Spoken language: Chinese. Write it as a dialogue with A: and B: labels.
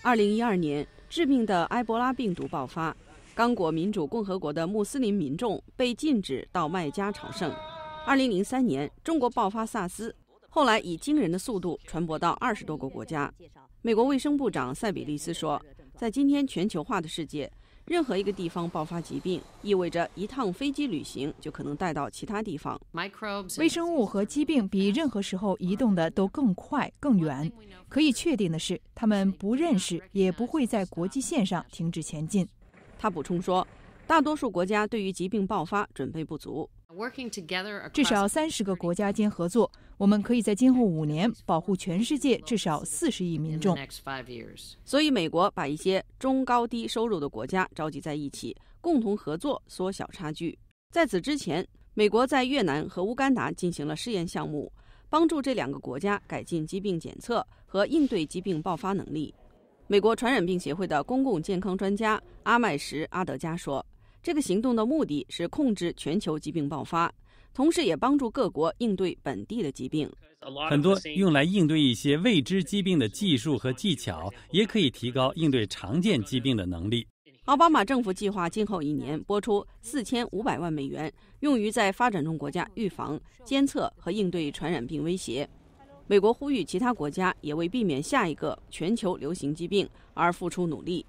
A: 二零一二年，致命的埃博拉病毒爆发，刚果民主共和国的穆斯林民众被禁止到麦加朝圣。二零零三年，中国爆发萨斯，后来以惊人的速度传播到二十多个国家。美国卫生部长塞比利斯说：“在今天全球化的世界。”任何一个地方爆发疾病，意味着一趟飞机旅行就可能带到其他地方。微
B: 生物和疾病比任何时候移动的都更快、更远。可以确定的是，他们不认识，也不会在国际线上停止前进。他补充说，
A: 大多数国家对于疾病爆发准备不足。
B: 至少三十个国家间合作，我们可以在今后五年保护全世界至少四十亿民众。
A: 所以，美国把一些中高低收入的国家召集在一起，共同合作缩小差距。在此之前，美国在越南和乌干达进行了试验项目，帮助这两个国家改进疾病检测和应对疾病爆发能力。美国传染病协会的公共健康专家阿麦什·阿德加说。这个行动的目的是控制全球疾病爆发，同时也帮助各国应对本地的疾病。很多用来
C: 应对一些未知疾病的技术和技巧，也可以提高应对常见疾病的能力。
A: 奥巴马政府计划今后一年拨出四千五百万美元，用于在发展中国家预防、监测和应对传染病威胁。美国呼吁其他国家也为避免下一个全球流行疾病而付出努力。